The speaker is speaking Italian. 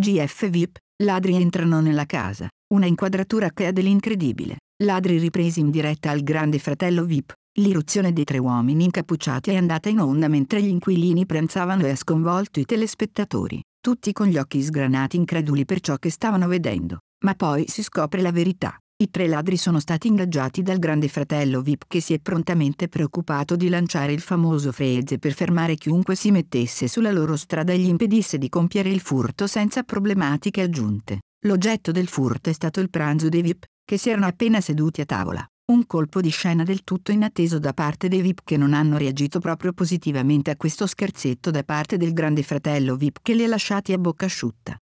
GF VIP, ladri entrano nella casa, una inquadratura che ha dell'incredibile, ladri ripresi in diretta al grande fratello VIP, l'irruzione dei tre uomini incappucciati è andata in onda mentre gli inquilini pranzavano e ha sconvolto i telespettatori, tutti con gli occhi sgranati increduli per ciò che stavano vedendo, ma poi si scopre la verità. I tre ladri sono stati ingaggiati dal grande fratello Vip che si è prontamente preoccupato di lanciare il famoso freze per fermare chiunque si mettesse sulla loro strada e gli impedisse di compiere il furto senza problematiche aggiunte. L'oggetto del furto è stato il pranzo dei Vip, che si erano appena seduti a tavola. Un colpo di scena del tutto inatteso da parte dei VIP che non hanno reagito proprio positivamente a questo scherzetto da parte del grande fratello VIP che li ha lasciati a bocca asciutta.